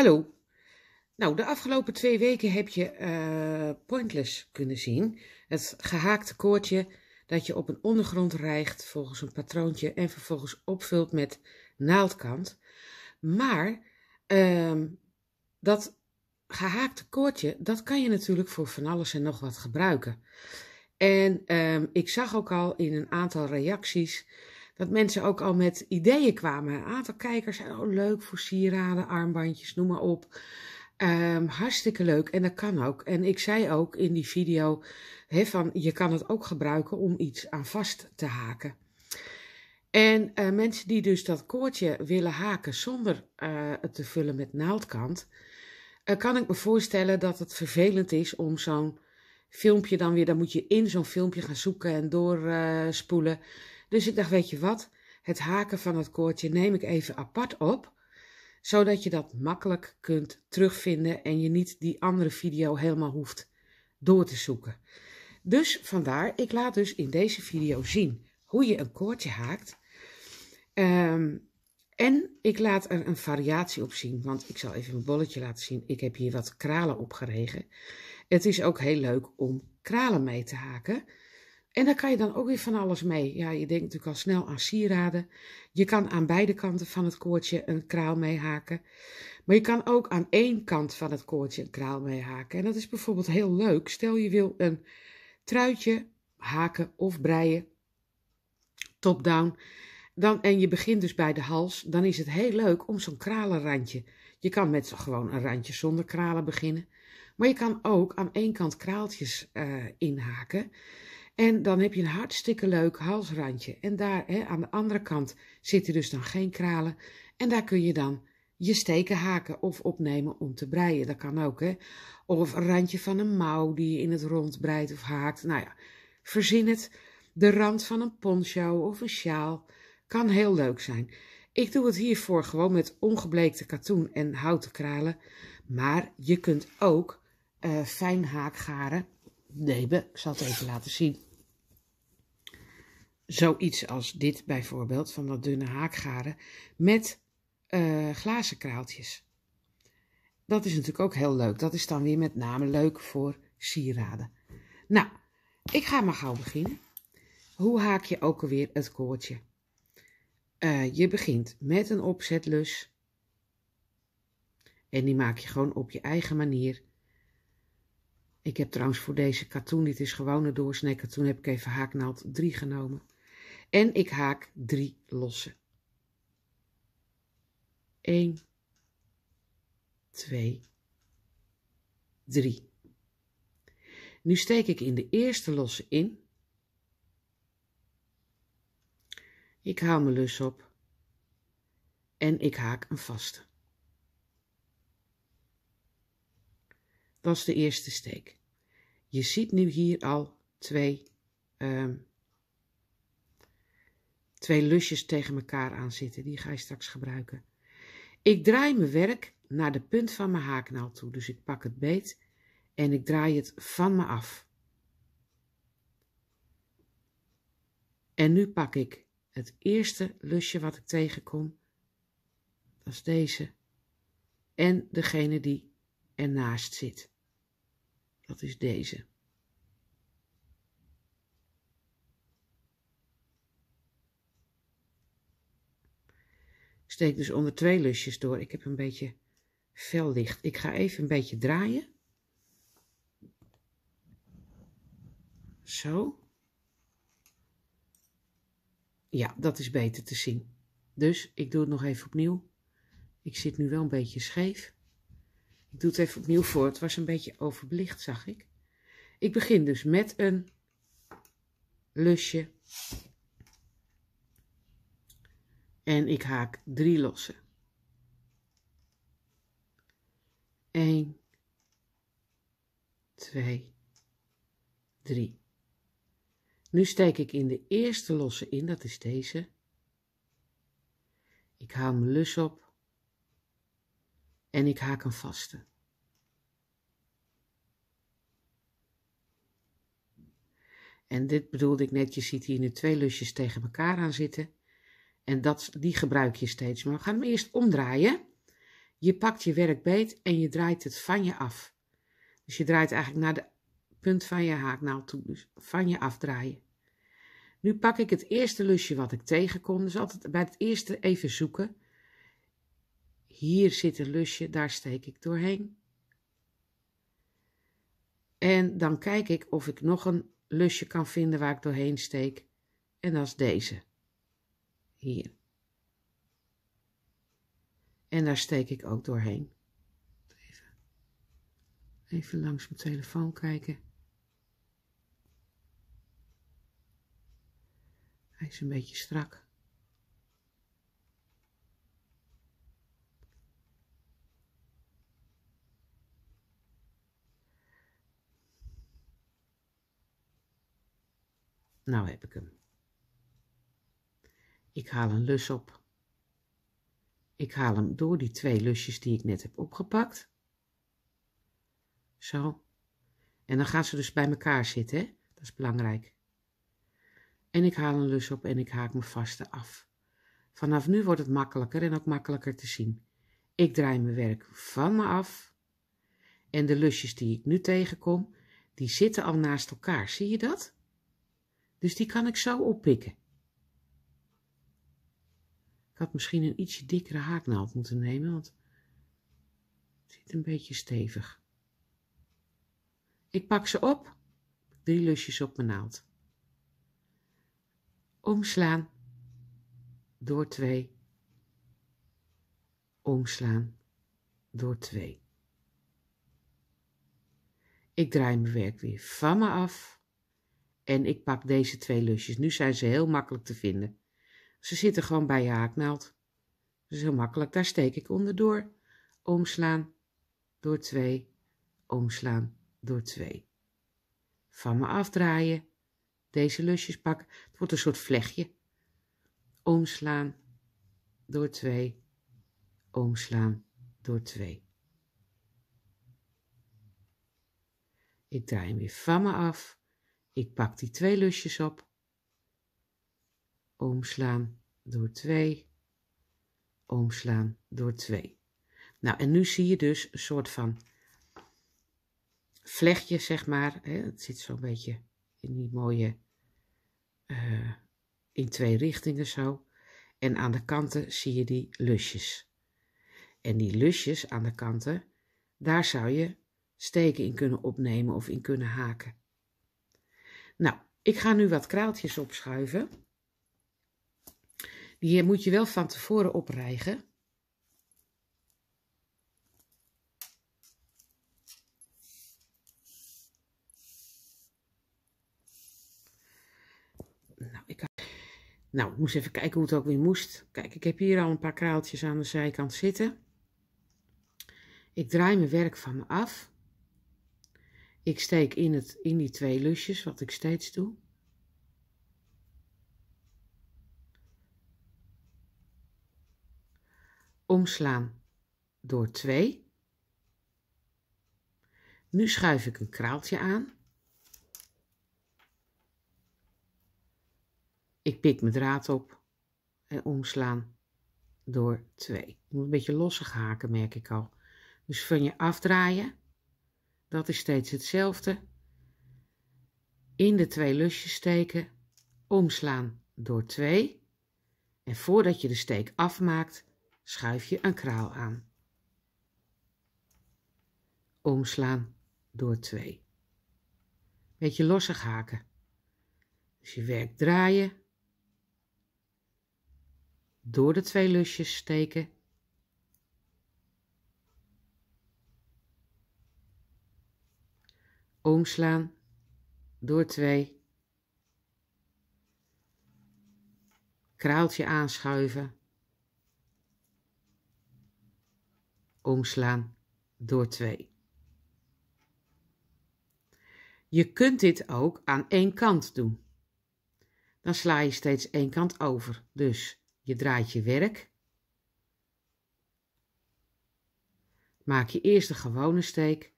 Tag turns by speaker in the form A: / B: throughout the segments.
A: Hallo. Nou, de afgelopen twee weken heb je eh, Pointless kunnen zien. Het gehaakte koordje dat je op een ondergrond rijgt volgens een patroontje en vervolgens opvult met naaldkant. Maar ehm, dat gehaakte koordje, dat kan je natuurlijk voor van alles en nog wat gebruiken. En ehm, ik zag ook al in een aantal reacties dat mensen ook al met ideeën kwamen. Een aantal kijkers zeiden, oh leuk, voor sieraden, armbandjes, noem maar op. Ehm, hartstikke leuk en dat kan ook. En ik zei ook in die video he, van je kan het ook gebruiken om iets aan vast te haken. En eh, mensen die dus dat koordje willen haken zonder eh, het te vullen met naaldkant, eh, kan ik me voorstellen dat het vervelend is om zo'n filmpje dan weer, dan moet je in zo'n filmpje gaan zoeken en doorspoelen. Dus ik dacht, weet je wat, het haken van het koordje neem ik even apart op, zodat je dat makkelijk kunt terugvinden en je niet die andere video helemaal hoeft door te zoeken. Dus vandaar, ik laat dus in deze video zien hoe je een koordje haakt. Ehm, en ik laat er een variatie op zien, want ik zal even mijn bolletje laten zien. Ik heb hier wat kralen opgeregen. Het is ook heel leuk om kralen mee te haken. En daar kan je dan ook weer van alles mee. Ja, je denkt natuurlijk al snel aan sieraden. Je kan aan beide kanten van het koordje een kraal meehaken. Maar je kan ook aan één kant van het koordje een kraal meehaken. En dat is bijvoorbeeld heel leuk. Stel je wil een truitje haken of breien, top-down. Dan, en je begint dus bij de hals, dan is het heel leuk om zo'n kralenrandje. Je kan met gewoon een randje zonder kralen beginnen. Maar je kan ook aan één kant kraaltjes eh, inhaken. En dan heb je een hartstikke leuk halsrandje. En daar hè, aan de andere kant zitten dus dan geen kralen. En daar kun je dan je steken haken of opnemen om te breien. Dat kan ook, hè. Of een randje van een mouw die je in het rond breidt of haakt. Nou ja, verzin het. De rand van een poncho of een sjaal kan heel leuk zijn. Ik doe het hiervoor gewoon met ongebleekte katoen en houten kralen. Maar je kunt ook eh, fijn haakgaren nemen. Ik zal het even laten zien. Zoiets als dit bijvoorbeeld, van dat dunne haakgaren, met eh, glazen kraaltjes. Dat is natuurlijk ook heel leuk. Dat is dan weer met name leuk voor sieraden. Nou, ik ga maar gauw beginnen. Hoe haak je ook alweer het koordje? Eh, je begint met een opzetlus. En die maak je gewoon op je eigen manier. Ik heb trouwens voor deze katoen, dit is gewone doorsnee katoen, heb ik even haaknaald 3 genomen. En ik haak 3 lossen. 1, 2, 3. Nu steek ik in de eerste losse in. Ik haal mijn lus op. En ik haak een vaste. Dat is de eerste steek. Je ziet nu hier al twee, ehm, twee lusjes tegen elkaar aan zitten. Die ga je straks gebruiken. Ik draai mijn werk naar de punt van mijn haaknaal toe. Dus ik pak het beet en ik draai het van me af. En nu pak ik het eerste lusje wat ik tegenkom. Dat is deze. En degene die ernaast zit. Dat is deze. Steek dus onder twee lusjes door. Ik heb een beetje fel licht. Ik ga even een beetje draaien. Zo. Ja, dat is beter te zien. Dus ik doe het nog even opnieuw. Ik zit nu wel een beetje scheef. Ik doe het even opnieuw voor, het was een beetje overbelicht, zag ik. Ik begin dus met een lusje. En ik haak drie lossen. 1, 2, 3. Nu steek ik in de eerste losse in, dat is deze. Ik haal mijn lus op en ik haak een vaste. En dit bedoelde ik net, je ziet hier nu twee lusjes tegen elkaar aan zitten. En dat, die gebruik je steeds. Maar we gaan hem eerst omdraaien. Je pakt je werkbeet en je draait het van je af. Dus je draait eigenlijk naar de punt van je haaknaald toe. Dus van je afdraaien. Nu pak ik het eerste lusje wat ik tegenkom. Dus altijd bij het eerste even zoeken. Hier zit een lusje, daar steek ik doorheen. En dan kijk ik of ik nog een lusje kan vinden waar ik doorheen steek. En dat is deze. Hier. En daar steek ik ook doorheen. Even, even langs mijn telefoon kijken. Hij is een beetje strak. Nou heb ik hem. Ik haal een lus op. Ik haal hem door die twee lusjes die ik net heb opgepakt. Zo. En dan gaan ze dus bij elkaar zitten, hè? Dat is belangrijk. En ik haal een lus op en ik haak mijn vaste af. Vanaf nu wordt het makkelijker en ook makkelijker te zien. Ik draai mijn werk van me af. En de lusjes die ik nu tegenkom, die zitten al naast elkaar. Zie je dat? dus die kan ik zo oppikken. Ik had misschien een ietsje dikkere haaknaald moeten nemen, want het zit een beetje stevig. Ik pak ze op, drie lusjes op mijn naald. Omslaan, door twee, omslaan, door twee. Ik draai mijn werk weer van me af en ik pak deze twee lusjes. Nu zijn ze heel makkelijk te vinden. Ze zitten gewoon bij je haaknaald. Dat is heel makkelijk. Daar steek ik onderdoor. Omslaan door twee. Omslaan door twee. Van me afdraaien. Deze lusjes pakken. Het wordt een soort vlechtje. Omslaan door twee. Omslaan door twee. Ik draai hem weer van me af ik pak die twee lusjes op. Omslaan door twee. Omslaan door twee. Nou, en nu zie je dus een soort van vlechtje, zeg maar. Het zit zo'n beetje in die mooie, eh, in twee richtingen zo. En aan de kanten zie je die lusjes. En die lusjes aan de kanten, daar zou je steken in kunnen opnemen of in kunnen haken. Nou, ik ga nu wat kraaltjes opschuiven. Die moet je wel van tevoren oprijgen. Nou, ik, nou, ik moest even kijken hoe het ook weer moest. Kijk, ik heb hier al een paar kraaltjes aan de zijkant zitten. Ik draai mijn werk van me af. Ik steek in, het, in die twee lusjes, wat ik steeds doe. Omslaan door 2. Nu schuif ik een kraaltje aan. Ik pik mijn draad op en omslaan door 2. Ik moet een beetje losse haken, merk ik al. Dus van je afdraaien dat is steeds hetzelfde. In de twee lusjes steken, omslaan door twee. en voordat je de steek afmaakt, schuif je een kraal aan. Omslaan door twee. Beetje lossig haken. Dus je werkt draaien, door de twee lusjes steken omslaan door twee, kraaltje aanschuiven, omslaan door twee. Je kunt dit ook aan één kant doen. Dan sla je steeds één kant over. Dus je draait je werk. Maak je eerst de gewone steek,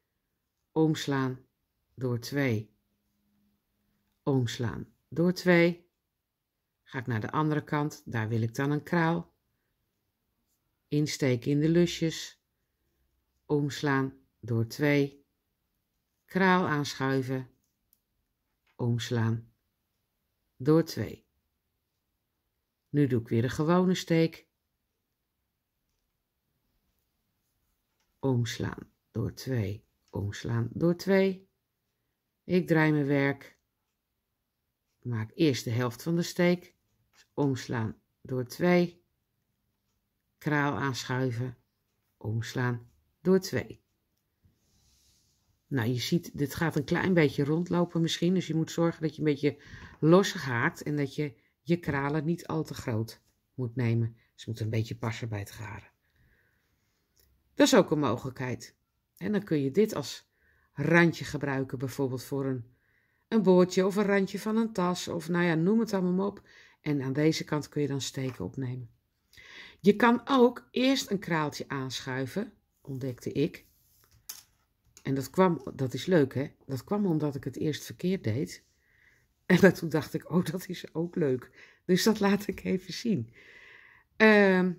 A: omslaan door 2. Omslaan door 2. Ga ik naar de andere kant, daar wil ik dan een kraal. Insteken in de lusjes. Omslaan door 2. Kraal aanschuiven. Omslaan door 2. Nu doe ik weer een gewone steek. Omslaan door 2. Omslaan door 2 ik draai mijn werk. maak eerst de helft van de steek. Dus omslaan door 2. Kraal aanschuiven. Omslaan door 2. Nou, je ziet, dit gaat een klein beetje rondlopen misschien. Dus je moet zorgen dat je een beetje los haakt en dat je je kralen niet al te groot moet nemen. Ze moeten een beetje passen bij het garen. Dat is ook een mogelijkheid. En dan kun je dit als randje gebruiken, bijvoorbeeld voor een, een boordje of een randje van een tas of nou ja, noem het allemaal op. En aan deze kant kun je dan steken opnemen. Je kan ook eerst een kraaltje aanschuiven, ontdekte ik. En dat kwam, dat is leuk hè, dat kwam omdat ik het eerst verkeerd deed. En toen dacht ik, oh dat is ook leuk. Dus dat laat ik even zien. Ehm,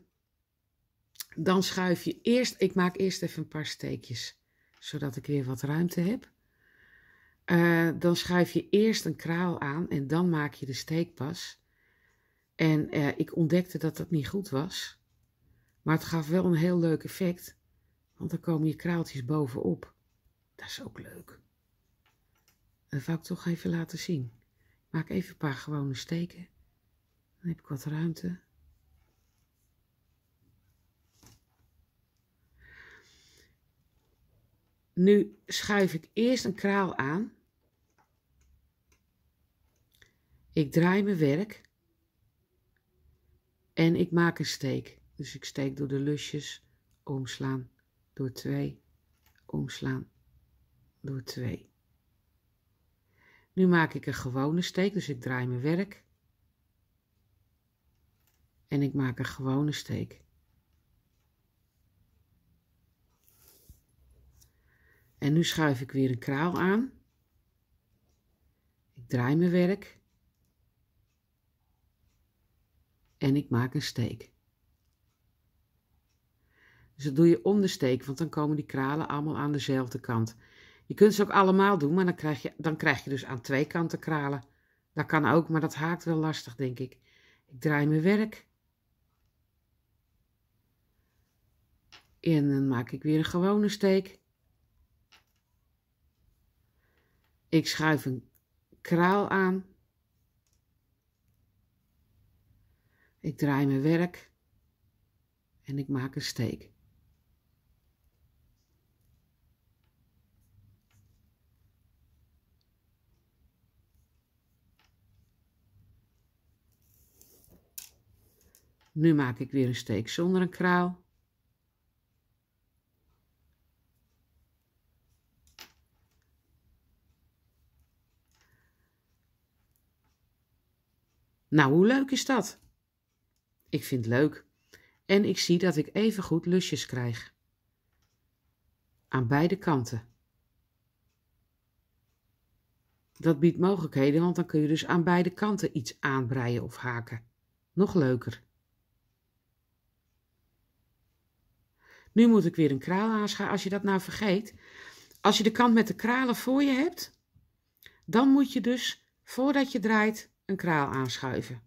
A: dan schuif je eerst, ik maak eerst even een paar steekjes zodat ik weer wat ruimte heb. Eh, dan schuif je eerst een kraal aan en dan maak je de steekpas. En eh, ik ontdekte dat dat niet goed was. Maar het gaf wel een heel leuk effect, want dan komen je kraaltjes bovenop. Dat is ook leuk. Dat wou ik toch even laten zien. Ik maak even een paar gewone steken. Dan heb ik wat ruimte. Nu schuif ik eerst een kraal aan. Ik draai mijn werk. En ik maak een steek. Dus ik steek door de lusjes, omslaan, door twee, omslaan, door twee. Nu maak ik een gewone steek, dus ik draai mijn werk. En ik maak een gewone steek. En nu schuif ik weer een kraal aan. Ik draai mijn werk. En ik maak een steek. Dus dat doe je om de steek, want dan komen die kralen allemaal aan dezelfde kant. Je kunt ze ook allemaal doen, maar dan krijg je, dan krijg je dus aan twee kanten kralen. Dat kan ook, maar dat haakt wel lastig, denk ik. Ik draai mijn werk. En dan maak ik weer een gewone steek. Ik schuif een kraal aan. Ik draai mijn werk en ik maak een steek. Nu maak ik weer een steek zonder een kraal. Nou, hoe leuk is dat? Ik vind het leuk. En ik zie dat ik even goed lusjes krijg. Aan beide kanten. Dat biedt mogelijkheden, want dan kun je dus aan beide kanten iets aanbreien of haken. Nog leuker. Nu moet ik weer een kraal aanschaven. Als je dat nou vergeet, als je de kant met de kralen voor je hebt, dan moet je dus, voordat je draait, een kraal aanschuiven.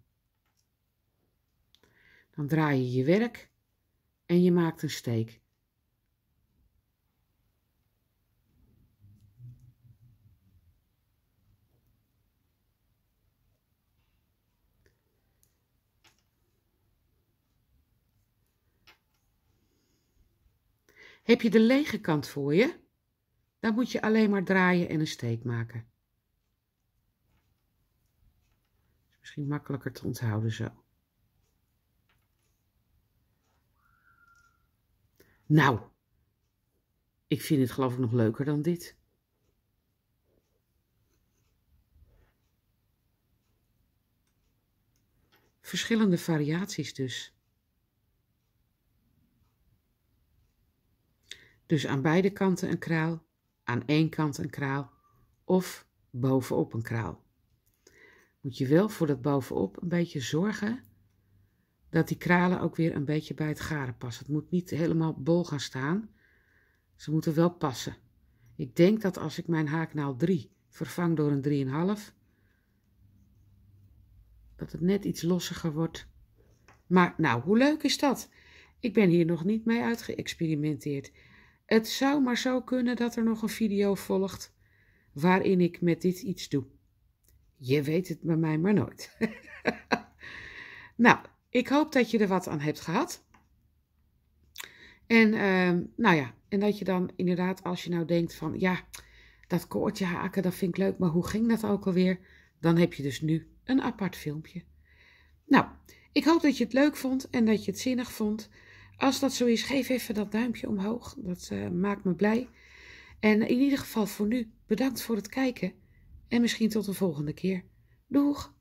A: Dan draai je je werk en je maakt een steek. Heb je de lege kant voor je? Dan moet je alleen maar draaien en een steek maken. Misschien makkelijker te onthouden zo. Nou, ik vind het geloof ik nog leuker dan dit. Verschillende variaties dus. Dus aan beide kanten een kraal, aan één kant een kraal of bovenop een kraal moet je wel voor dat bovenop een beetje zorgen dat die kralen ook weer een beetje bij het garen passen. Het moet niet helemaal bol gaan staan. Ze moeten wel passen. Ik denk dat als ik mijn haaknaal 3 vervang door een 3,5, dat het net iets lossiger wordt. Maar nou, hoe leuk is dat? Ik ben hier nog niet mee uitgeëxperimenteerd. Het zou maar zo kunnen dat er nog een video volgt waarin ik met dit iets doe. Je weet het bij mij maar nooit. nou, ik hoop dat je er wat aan hebt gehad. En ehm, nou ja, en dat je dan inderdaad, als je nou denkt van ja, dat koortje haken, dat vind ik leuk, maar hoe ging dat ook alweer? Dan heb je dus nu een apart filmpje. Nou, ik hoop dat je het leuk vond en dat je het zinnig vond. Als dat zo is, geef even dat duimpje omhoog. Dat eh, maakt me blij. En in ieder geval voor nu, bedankt voor het kijken. En misschien tot de volgende keer. Doeg!